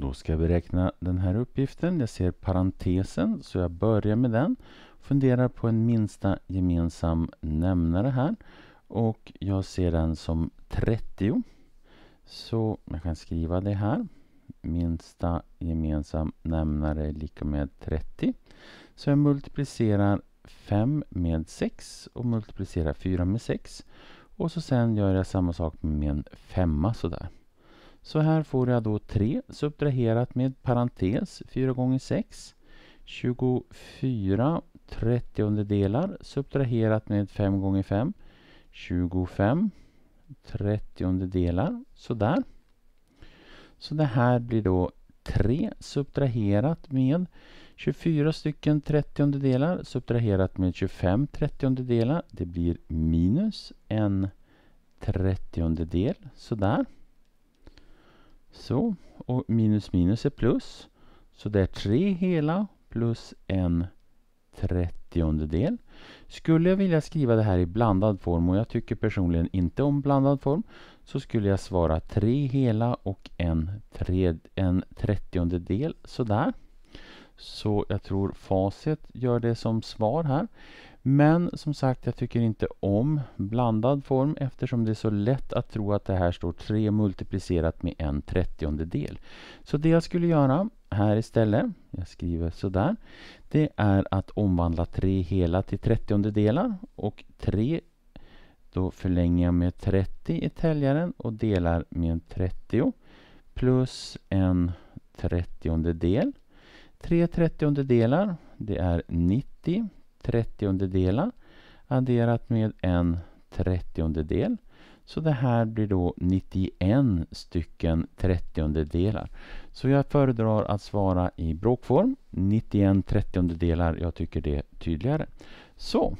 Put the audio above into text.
Då ska jag beräkna den här uppgiften. Jag ser parentesen, så jag börjar med den. Funderar på en minsta gemensam nämnare här. Och jag ser den som 30. Så jag kan skriva det här. Minsta gemensam nämnare är lika med 30. Så jag multiplicerar 5 med 6 och multiplicerar 4 med 6. Och så sen gör jag samma sak med en femma sådär. Så här får jag då 3 subtraherat med parentes 4 gånger 6. 24 delar subtraherat med 5 gånger 5. 25 trettiondedelar, sådär. Så det här blir då 3 subtraherat med 24 stycken 30 delar subtraherat med 25 delar. Det blir minus en trettiondedel, sådär. Så, och minus minus är plus. Så det är tre hela plus en trettiondedel. Skulle jag vilja skriva det här i blandad form och jag tycker personligen inte om blandad form så skulle jag svara tre hela och en, tred, en trettiondedel sådär. Så jag tror facit gör det som svar här. Men som sagt, jag tycker inte om blandad form eftersom det är så lätt att tro att det här står 3 multiplicerat med en trettiondedel. Så det jag skulle göra här istället, jag skriver sådär, det är att omvandla 3 hela till trettiondedelar och 3 då förlänger jag med 30 i täljaren och delar med en 30 plus en trettiondedel. del 3 trettiondedelar, det är 90 trettiondedelar adderat med en trettiondedel. Så det här blir då 91 stycken trettiondedelar. Så jag föredrar att svara i bråkform. 91 trettiondedelar, jag tycker det är tydligare. Så,